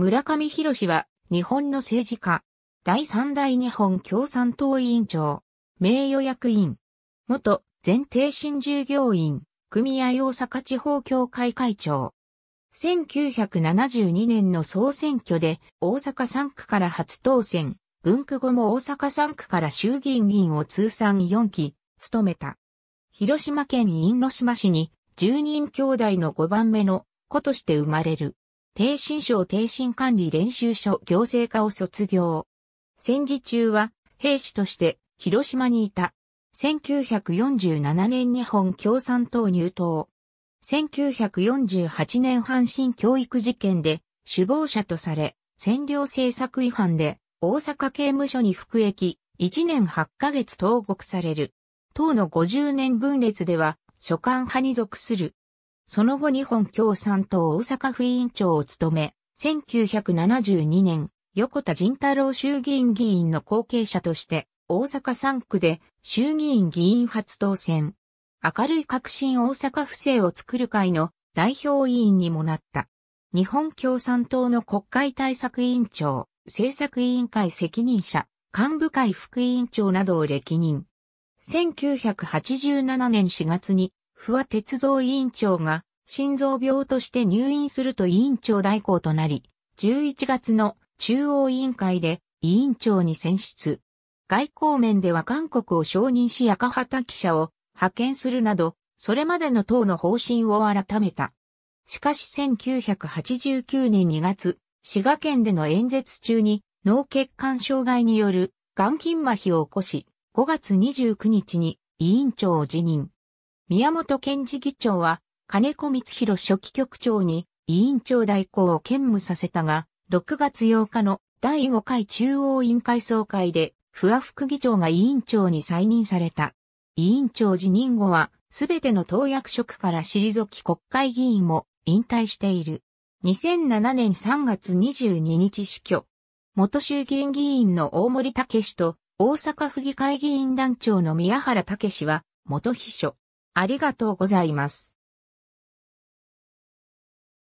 村上博士は、日本の政治家、第三代日本共産党委員長、名誉役員、元前帝新従業員、組合大阪地方協会会長。1972年の総選挙で大阪3区から初当選、文区後も大阪3区から衆議院議員を通算4期、務めた。広島県因島市に、10人兄弟の5番目の子として生まれる。低心省低心管理練習所行政科を卒業。戦時中は兵士として広島にいた。1947年日本共産党入党。1948年阪神教育事件で首謀者とされ、占領政策違反で大阪刑務所に服役、1年8ヶ月投獄される。党の50年分裂では、所管派に属するその後日本共産党大阪府委員長を務め、1972年、横田仁太郎衆議院議員の後継者として、大阪3区で衆議院議員初当選。明るい革新大阪府政を作る会の代表委員にもなった。日本共産党の国会対策委員長、政策委員会責任者、幹部会副委員長などを歴任。1987年4月に不破鉄道委員長が心臓病として入院すると委員長代行となり、11月の中央委員会で委員長に選出。外交面では韓国を承認し赤旗記者を派遣するなど、それまでの党の方針を改めた。しかし1989年2月、滋賀県での演説中に脳血管障害による眼筋麻痺を起こし、5月29日に委員長を辞任。宮本県事議長は、金子光弘書記局長に委員長代行を兼務させたが、6月8日の第5回中央委員会総会で、不破副議長が委員長に再任された。委員長辞任後は、すべての党役職から退き国会議員も引退している。2007年3月22日死去。元衆議院議員の大森武史と大阪府議会議員団長の宮原武氏は元秘書。ありがとうございます。